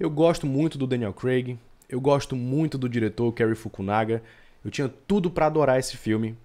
Eu gosto muito do Daniel Craig, eu gosto muito do diretor Cary Fukunaga. Eu tinha tudo para adorar esse filme,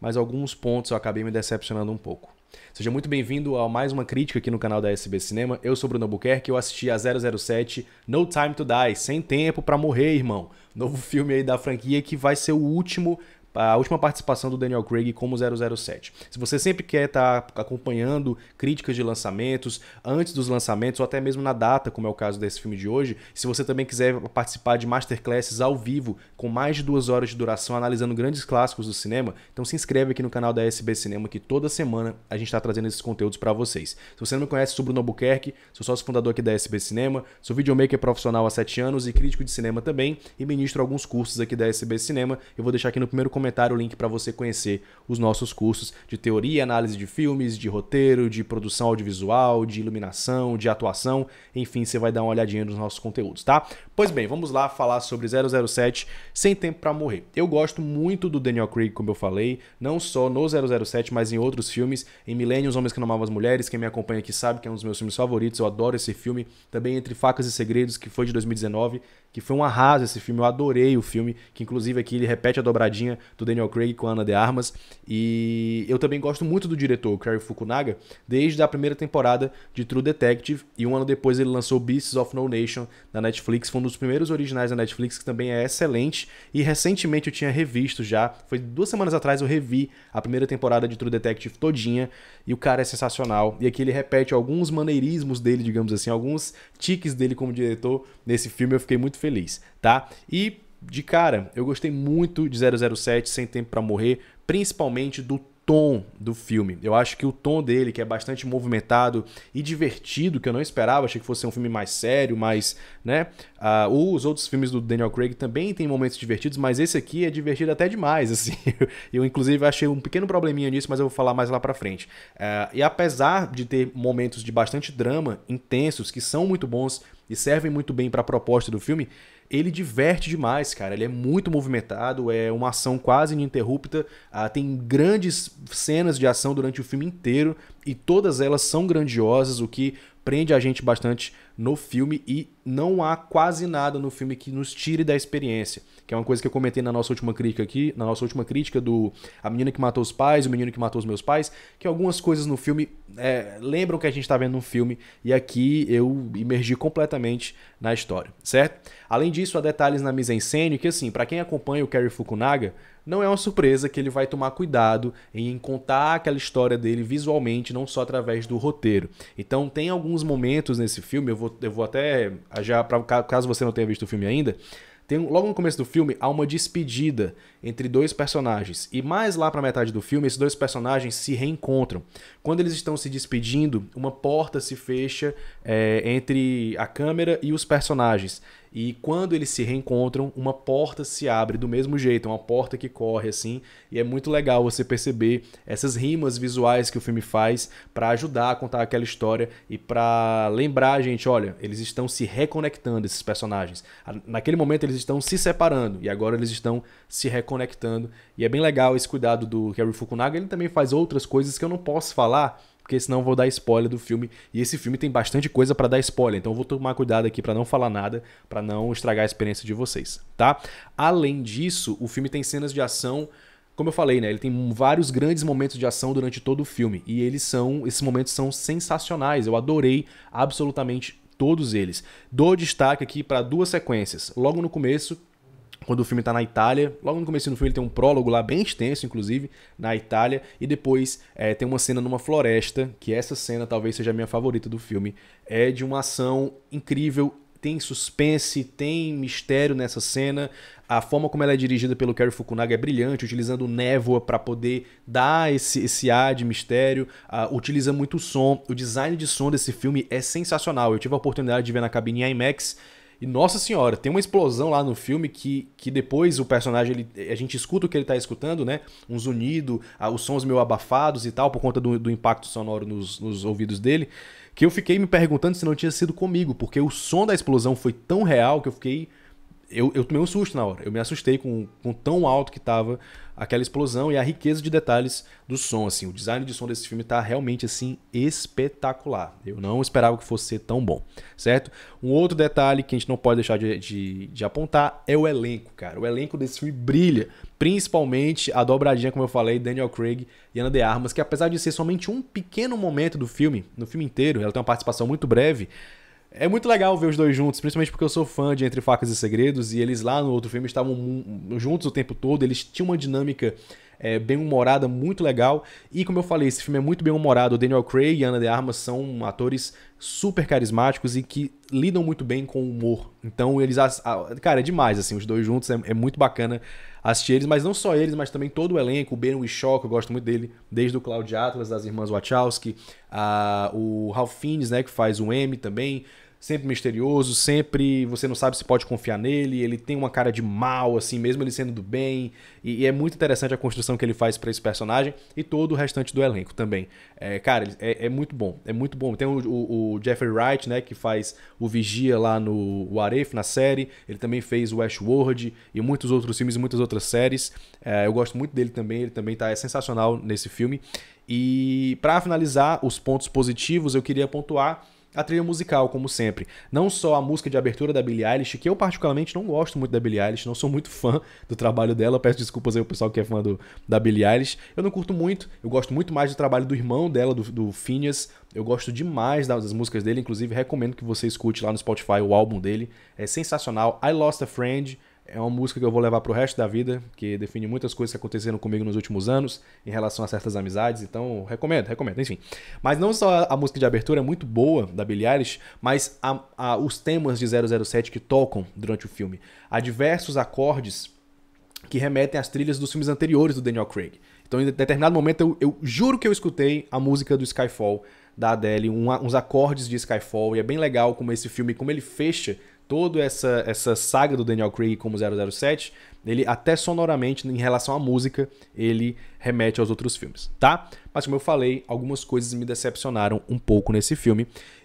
mas alguns pontos eu acabei me decepcionando um pouco. Seja muito bem-vindo a mais uma crítica aqui no canal da SB Cinema. Eu sou Bruno Albuquerque, eu assisti a 007 No Time to Die, Sem Tempo para Morrer, irmão. Novo filme aí da franquia que vai ser o último a última participação do Daniel Craig como 007. Se você sempre quer estar tá acompanhando críticas de lançamentos, antes dos lançamentos ou até mesmo na data, como é o caso desse filme de hoje, se você também quiser participar de masterclasses ao vivo com mais de duas horas de duração analisando grandes clássicos do cinema, então se inscreve aqui no canal da SB Cinema que toda semana a gente está trazendo esses conteúdos para vocês. Se você não me conhece, sou Bruno Albuquerque, sou sócio fundador aqui da SB Cinema, sou videomaker profissional há sete anos e crítico de cinema também e ministro alguns cursos aqui da SB Cinema. Eu vou deixar aqui no primeiro comentário comentário o link para você conhecer os nossos cursos de teoria, análise de filmes, de roteiro, de produção audiovisual, de iluminação, de atuação, enfim, você vai dar uma olhadinha nos nossos conteúdos, tá? Pois bem, vamos lá falar sobre 007 Sem Tempo para Morrer. Eu gosto muito do Daniel Craig, como eu falei, não só no 007, mas em outros filmes, em Millennium, Homens que Não Amavam as Mulheres, quem me acompanha aqui sabe que é um dos meus filmes favoritos, eu adoro esse filme, também Entre Facas e Segredos, que foi de 2019, que foi um arraso esse filme, eu adorei o filme, que inclusive aqui ele repete a dobradinha do Daniel Craig com a Ana de Armas. E eu também gosto muito do diretor, Cary Fukunaga, desde a primeira temporada de True Detective. E um ano depois ele lançou Beasts of No Nation na Netflix. Foi um dos primeiros originais da Netflix, que também é excelente. E recentemente eu tinha revisto já. Foi duas semanas atrás eu revi a primeira temporada de True Detective todinha. E o cara é sensacional. E aqui ele repete alguns maneirismos dele, digamos assim, alguns tiques dele como diretor nesse filme. Eu fiquei muito feliz, tá? E de cara, eu gostei muito de 007 Sem Tempo para Morrer, principalmente do tom do filme. Eu acho que o tom dele, que é bastante movimentado e divertido, que eu não esperava, achei que fosse um filme mais sério, mais, né? Uh, os outros filmes do Daniel Craig também tem momentos divertidos, mas esse aqui é divertido até demais, assim. eu inclusive achei um pequeno probleminha nisso, mas eu vou falar mais lá para frente. Uh, e apesar de ter momentos de bastante drama intensos que são muito bons, e servem muito bem para a proposta do filme, ele diverte demais, cara. Ele é muito movimentado, é uma ação quase ininterrupta, ah, tem grandes cenas de ação durante o filme inteiro e todas elas são grandiosas, o que prende a gente bastante no filme e não há quase nada no filme que nos tire da experiência, que é uma coisa que eu comentei na nossa última crítica aqui, na nossa última crítica do A Menina que Matou os Pais, O Menino que Matou os Meus Pais, que algumas coisas no filme é, lembram que a gente está vendo um filme e aqui eu imergi completamente na história, certo? Além disso, há detalhes na mise-en-scène que, assim, para quem acompanha o Cary Fukunaga, não é uma surpresa que ele vai tomar cuidado em contar aquela história dele visualmente, não só através do roteiro. Então, tem alguns momentos nesse filme, eu vou eu, vou até. já pra, Caso você não tenha visto o filme ainda. Tem, logo no começo do filme, há uma despedida entre dois personagens. E mais lá para metade do filme, esses dois personagens se reencontram. Quando eles estão se despedindo, uma porta se fecha é, entre a câmera e os personagens. E quando eles se reencontram, uma porta se abre do mesmo jeito, uma porta que corre assim, e é muito legal você perceber essas rimas visuais que o filme faz para ajudar a contar aquela história e para lembrar a gente, olha, eles estão se reconectando esses personagens. Naquele momento eles estão se separando e agora eles estão se reconectando, e é bem legal esse cuidado do Kerry Fukunaga, ele também faz outras coisas que eu não posso falar porque senão vou dar spoiler do filme. E esse filme tem bastante coisa para dar spoiler, então eu vou tomar cuidado aqui para não falar nada, para não estragar a experiência de vocês, tá? Além disso, o filme tem cenas de ação como eu falei, né, ele tem vários grandes momentos de ação durante todo o filme e eles são, esses momentos são sensacionais. Eu adorei absolutamente todos eles. Dou destaque aqui para duas sequências. Logo no começo, quando o filme está na Itália. Logo no começo do filme ele tem um prólogo lá bem extenso, inclusive, na Itália. E depois é, tem uma cena numa floresta, que essa cena talvez seja a minha favorita do filme. É de uma ação incrível, tem suspense, tem mistério nessa cena. A forma como ela é dirigida pelo Kerry Fukunaga é brilhante, utilizando névoa para poder dar esse, esse ar de mistério. Uh, utiliza muito som. O design de som desse filme é sensacional. Eu tive a oportunidade de ver na cabine IMAX e nossa senhora, tem uma explosão lá no filme que, que depois o personagem, ele, a gente escuta o que ele tá escutando, né? Um zunido, os sons meio abafados e tal, por conta do, do impacto sonoro nos, nos ouvidos dele. Que eu fiquei me perguntando se não tinha sido comigo, porque o som da explosão foi tão real que eu fiquei eu, eu tomei um susto na hora. Eu me assustei com, com tão alto que estava aquela explosão e a riqueza de detalhes do som. Assim, o design de som desse filme está realmente assim espetacular. Eu não esperava que fosse ser tão bom, certo? Um outro detalhe que a gente não pode deixar de, de, de apontar é o elenco, cara. O elenco desse filme brilha, principalmente a dobradinha, como eu falei, Daniel Craig e Ana de Armas, que apesar de ser somente um pequeno momento do filme, no filme inteiro, ela tem uma participação muito breve. É muito legal ver os dois juntos, principalmente porque eu sou fã de Entre Facas e Segredos, e eles lá no outro filme estavam juntos o tempo todo, eles tinham uma dinâmica é, bem-humorada, muito legal. E como eu falei, esse filme é muito bem-humorado. O Daniel Craig e Ana de Armas são atores super carismáticos e que lidam muito bem com o humor. Então eles. Cara, é demais, assim, os dois juntos, é, é muito bacana assistir eles, mas não só eles, mas também todo o elenco, o Ben Whishaw, que eu gosto muito dele, desde o Cloud Atlas, das irmãs Wachowski, a, o Ralph Fiennes, né, que faz o M também, sempre misterioso, sempre você não sabe se pode confiar nele, ele tem uma cara de mal, assim, mesmo ele sendo do bem, e, e é muito interessante a construção que ele faz para esse personagem e todo o restante do elenco também. É, cara, é, é, muito bom, é muito bom. Tem o, o, o, Jeffrey Wright, né, que faz o Vigia lá no o Aref, na série, ele também fez o Westworld e muitos outros filmes e muitas outras séries. É, eu gosto muito dele também, ele também tá, é sensacional nesse filme. E para finalizar os pontos positivos, eu queria pontuar a trilha musical, como sempre. Não só a música de abertura da Billie Eilish, que eu particularmente não gosto muito da Billie Eilish, não sou muito fã do trabalho dela, peço desculpas aí ao pessoal que é fã do, da Billie Eilish. Eu não curto muito, eu gosto muito mais do trabalho do irmão dela, do, do Phineas. Eu gosto demais das, das músicas dele, inclusive recomendo que você escute lá no Spotify o álbum dele. É sensacional. I Lost a Friend é uma música que eu vou levar pro resto da vida, que define muitas coisas que aconteceram comigo nos últimos anos em relação a certas amizades, então recomendo, recomendo, enfim. Mas não só a música de abertura é muito boa da Billie Eilish, mas a, a, os temas de 007 que tocam durante o filme. Há diversos acordes que remetem às trilhas dos filmes anteriores do Daniel Craig. Então, em determinado momento, eu, eu juro que eu escutei a música do Skyfall da Adele, um, uns acordes de Skyfall, e é bem legal como esse filme, como ele fecha toda essa, essa saga do Daniel Craig como 007, ele até sonoramente, em relação à música, ele remete aos outros filmes, tá? Mas como eu falei, algumas coisas me decepcionaram um pouco nesse filme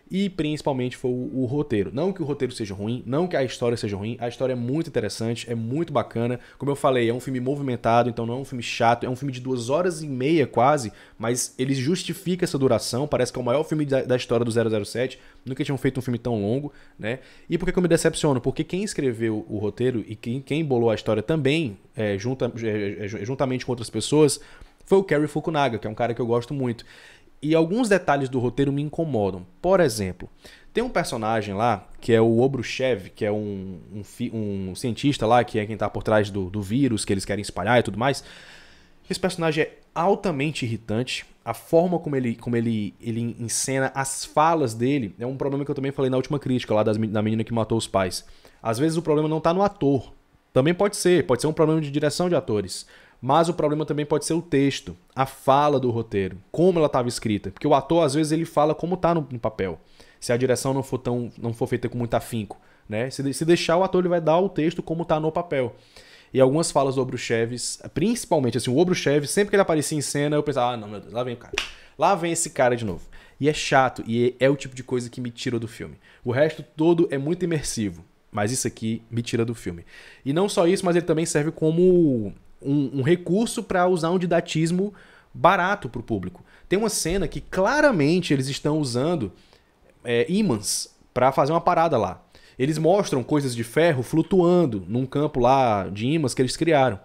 e principalmente foi o, o, roteiro. Não que o roteiro seja ruim, não que a história seja ruim, a história é muito interessante, é muito bacana. Como eu falei, é um filme movimentado, então não é um filme chato, é um filme de duas horas e meia quase, mas ele justifica essa duração, parece que é o maior filme da, da história do 007, nunca tinham feito um filme tão longo, né? E por que, eu me decepciono? Porque quem escreveu o roteiro e quem, quem bolou a história também, é, junta, é, é, é juntamente com outras pessoas, foi o Kerry Fukunaga, que é um cara que eu gosto muito. E alguns detalhes do roteiro me incomodam. Por exemplo, tem um personagem lá, que é o Obruchev, que é um, um, um cientista lá, que é quem está por trás do, do vírus que eles querem espalhar e tudo mais. Esse personagem é altamente irritante. A forma como ele, como ele, ele encena as falas dele é um problema que eu também falei na última crítica lá das, da menina que matou os pais. Às vezes o problema não está no ator. Também pode ser, pode ser um problema de direção de atores. Mas o problema também pode ser o texto, a fala do roteiro, como ela estava escrita. Porque o ator, às vezes, ele fala como está no, no, papel. Se a direção não for, tão, não for feita com muito afinco. Né? Se, se deixar, o ator ele vai dar o texto como está no papel. E algumas falas do Chaves, principalmente assim, o Obrucheves, sempre que ele aparecia em cena, eu pensava, ah, não, meu Deus, lá vem o cara. Lá vem esse cara de novo. E é chato, e é, é o tipo de coisa que me tira do filme. O resto todo é muito imersivo, mas isso aqui me tira do filme. E não só isso, mas ele também serve como um, um recurso para usar um didatismo barato para o público. Tem uma cena que claramente eles estão usando é, ímãs para fazer uma parada lá. Eles mostram coisas de ferro flutuando num campo lá de ímãs que eles criaram.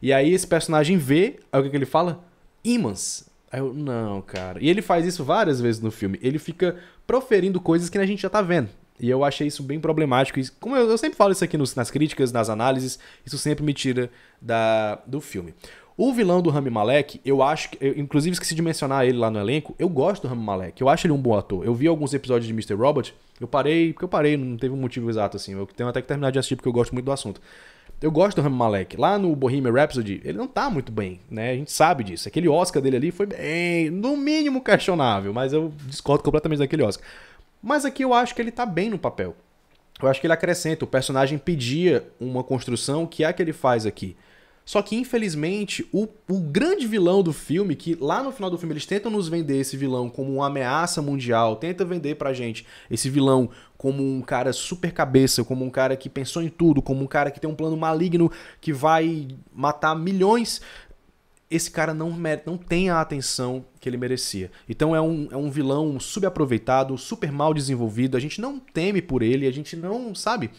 E aí esse personagem vê, aí o que, que ele fala? Ímãs. Aí eu, não, cara. E ele faz isso várias vezes no filme. Ele fica proferindo coisas que a gente já tá vendo. E eu achei isso bem problemático. E como eu, eu sempre falo isso aqui nos, nas críticas, nas análises, isso sempre me tira da, do filme. O vilão do Rami Malek, eu acho que. Eu, inclusive, esqueci de mencionar ele lá no elenco. Eu gosto do Rami Malek, eu acho ele um bom ator. Eu vi alguns episódios de Mr. Robot, eu parei, porque eu parei, não teve um motivo exato assim. Eu tenho até que terminar de assistir porque eu gosto muito do assunto. Eu gosto do Rami Malek. Lá no Bohemian Rhapsody, ele não tá muito bem, né? A gente sabe disso. Aquele Oscar dele ali foi bem, no mínimo questionável, mas eu discordo completamente daquele Oscar. Mas aqui eu acho que ele tá bem no papel. Eu acho que ele acrescenta, o personagem pedia uma construção que é a que ele faz aqui. Só que, infelizmente, o, o grande vilão do filme, que lá no final do filme eles tentam nos vender esse vilão como uma ameaça mundial, tenta vender pra gente esse vilão como um cara super cabeça, como um cara que pensou em tudo, como um cara que tem um plano maligno que vai matar milhões esse cara não, não tem a atenção que ele merecia. Então é um, é um vilão subaproveitado, super mal desenvolvido, a gente não teme por ele, a gente não, sabe?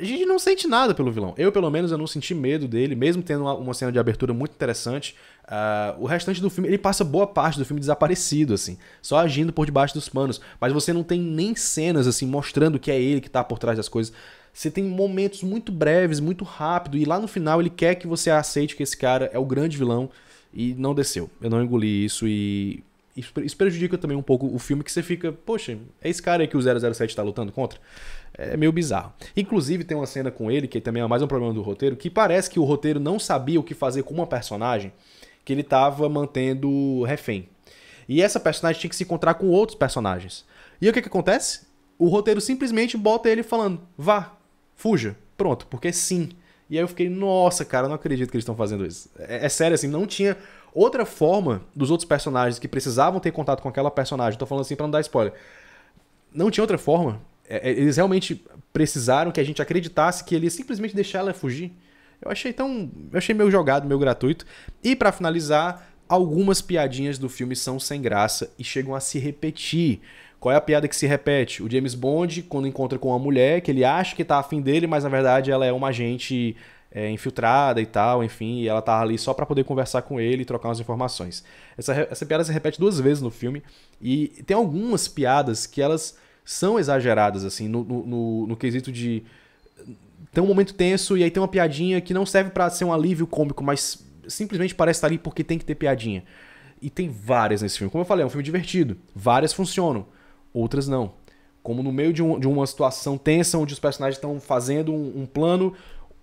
A gente não sente nada pelo vilão. Eu, pelo menos, eu não senti medo dele, mesmo tendo uma, uma cena de abertura muito interessante. Uh, o restante do filme, ele passa boa parte do filme desaparecido, assim, só agindo por debaixo dos panos. Mas você não tem nem cenas, assim, mostrando que é ele que tá por trás das coisas. Você tem momentos muito breves, muito rápido, e lá no final ele quer que você aceite que esse cara é o grande vilão e não desceu. Eu não engoli isso e. Isso prejudica também um pouco o filme, que você fica, poxa, é esse cara aí que o 007 está lutando contra? É meio bizarro. Inclusive, tem uma cena com ele, que também é mais um problema do roteiro, que parece que o roteiro não sabia o que fazer com uma personagem que ele estava mantendo refém. E essa personagem tinha que se encontrar com outros personagens. E o que, que acontece? O roteiro simplesmente bota ele falando: vá, fuja, pronto, porque sim. E aí eu fiquei, nossa, cara, não acredito que eles estão fazendo isso. É, é, sério, assim, não tinha outra forma dos outros personagens que precisavam ter contato com aquela personagem. Tô falando assim pra não dar spoiler. Não tinha outra forma. É, é eles realmente precisaram que a gente acreditasse que ele ia simplesmente deixar ela fugir. Eu achei tão. Eu achei meio jogado, meio gratuito. E para finalizar, algumas piadinhas do filme são sem graça e chegam a se repetir. Qual é a piada que se repete? O James Bond, quando encontra com uma mulher que ele acha que tá afim dele, mas na verdade ela é uma agente é, infiltrada e tal, enfim, e ela tá ali só para poder conversar com ele e trocar umas informações. Essa, essa piada se repete duas vezes no filme, e tem algumas piadas que elas são exageradas, assim, no, no, no quesito de. Tem um momento tenso e aí tem uma piadinha que não serve para ser um alívio cômico, mas simplesmente parece estar ali porque tem que ter piadinha. E tem várias nesse filme. Como eu falei, é um filme divertido. Várias funcionam outras não. Como no meio de, um, de uma situação tensa onde os personagens estão fazendo um, um, plano,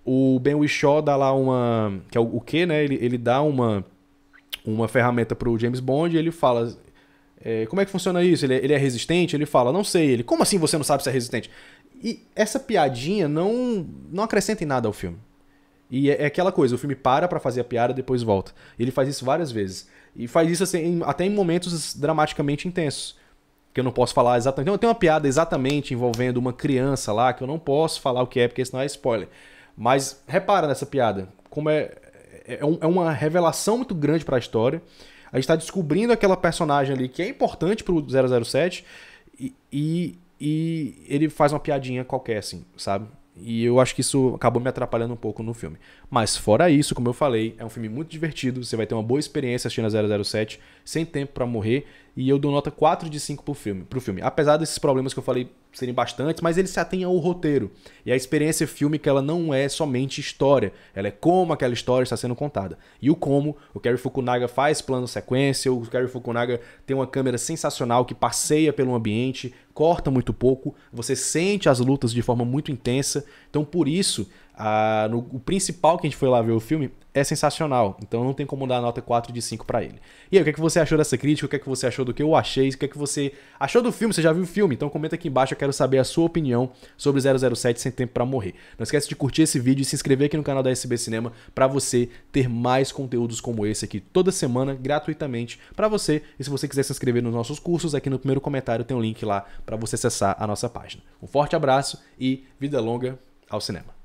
o Ben Whishaw dá lá uma. que é o, o que, né? Ele, ele dá uma, uma ferramenta pro James Bond e ele fala. É, como é que funciona isso? Ele, é, ele é resistente? Ele fala, não sei. Ele, como assim você não sabe se é resistente? E essa piadinha não, não acrescenta em nada ao filme. E é, é aquela coisa, o filme para para fazer a piada, depois volta. Ele faz isso várias vezes. E faz isso assim, até em momentos dramaticamente intensos que eu não posso falar exatamente. Então, tem uma piada exatamente envolvendo uma criança lá que eu não posso falar o que é, porque senão é spoiler. Mas repara nessa piada, como é, é, é um, é uma revelação muito grande para a história. A gente está descobrindo aquela personagem ali que é importante pro 007 e, e, e ele faz uma piadinha qualquer, assim, sabe? E eu acho que isso acabou me atrapalhando um pouco no filme. Mas fora isso, como eu falei, é um filme muito divertido, você vai ter uma boa experiência assistindo a 007, sem tempo para morrer. E eu dou nota 4 de 5 pro filme, pro filme. Apesar desses problemas que eu falei serem bastantes, mas ele se atém ao roteiro. E a experiência filme que ela não é somente história. Ela é como aquela história está sendo contada. E o como, o Kerry Fukunaga faz plano sequência, o Kerry Fukunaga tem uma câmera sensacional que passeia pelo ambiente, corta muito pouco, você sente as lutas de forma muito intensa. Então, por isso, a, no, o principal que a gente foi lá ver o filme é sensacional, então não tem como dar nota 4 de 5 para ele. E aí, o que, é que você achou dessa crítica? O que é que você achou do que eu achei? O que é que você achou do filme? Você já viu o filme? Então comenta aqui embaixo, eu quero saber a sua opinião sobre 007 Sem Tempo para Morrer. Não esquece de curtir esse vídeo e se inscrever aqui no canal da SB Cinema para você ter mais conteúdos como esse aqui toda semana, gratuitamente para você. E se você quiser se inscrever nos nossos cursos, aqui no primeiro comentário tem um link lá para você acessar a nossa página. Um forte abraço e vida longa ao cinema.